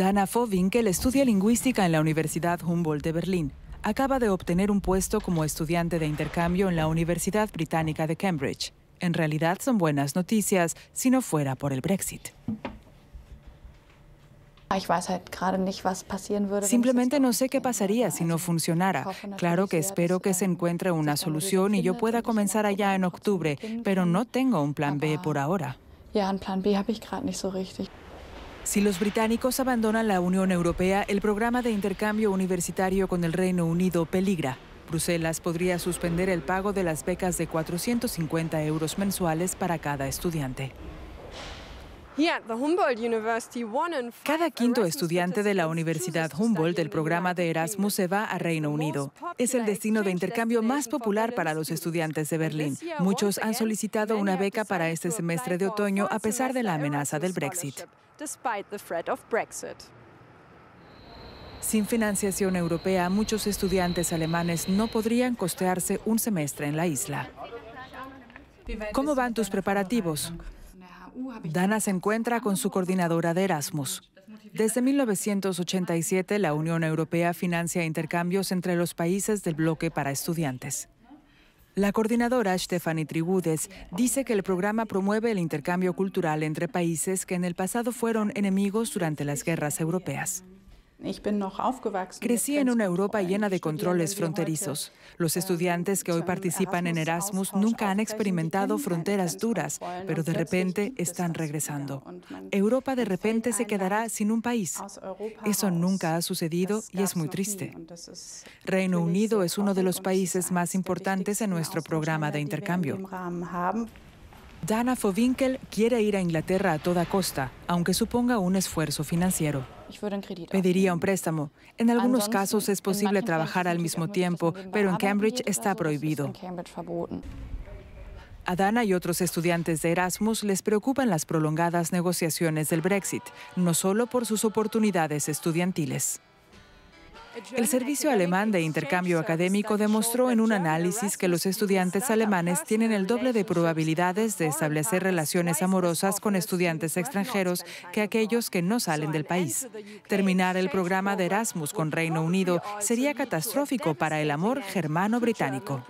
Dana Fowinkel estudia lingüística en la Universidad Humboldt de Berlín. Acaba de obtener un puesto como estudiante de intercambio en la Universidad Británica de Cambridge. En realidad son buenas noticias si no fuera por el Brexit. Simplemente no sé qué pasaría si no funcionara. Claro que espero que se encuentre ähm, una solución y yo pueda comenzar allá en octubre, pero no tengo un plan B por ahora. Si los británicos abandonan la Unión Europea, el programa de intercambio universitario con el Reino Unido peligra. Bruselas podría suspender el pago de las becas de 450 euros mensuales para cada estudiante. Cada quinto estudiante de la Universidad Humboldt del programa de Erasmus se va a Reino Unido. Es el destino de intercambio más popular para los estudiantes de Berlín. Muchos han solicitado una beca para este semestre de otoño a pesar de la amenaza del Brexit. Sin financiación europea, muchos estudiantes alemanes no podrían costearse un semestre en la isla. ¿Cómo van tus preparativos? Dana se encuentra con su coordinadora de Erasmus. Desde 1987, la Unión Europea financia intercambios entre los países del bloque para estudiantes. La coordinadora Stephanie Tribudes dice que el programa promueve el intercambio cultural entre países que en el pasado fueron enemigos durante las guerras europeas. Crecí en una Europa llena de controles fronterizos. Ähm, los estudiantes que hoy participan en Erasmus nunca han experimentado fronteras duras, pero de repente están regresando. Europa de repente se quedará sin un país. Eso nunca ha sucedido y es muy triste. Reino Unido es uno de los países más importantes en nuestro programa de intercambio. Dana Fovinkel quiere ir a Inglaterra a toda costa, aunque suponga un esfuerzo financiero. Pediría un préstamo. En algunos casos es posible trabajar al mismo tiempo, pero en Cambridge está prohibido. A Dana y otros estudiantes de Erasmus les preocupan las prolongadas negociaciones del Brexit, no solo por sus oportunidades estudiantiles. El Servicio Alemán de Intercambio Académico demostró en un análisis que los estudiantes alemanes tienen el doble de probabilidades de establecer relaciones amorosas con estudiantes extranjeros que aquellos que no salen del país. Terminar el programa de Erasmus con Reino Unido sería catastrófico para el amor germano-británico.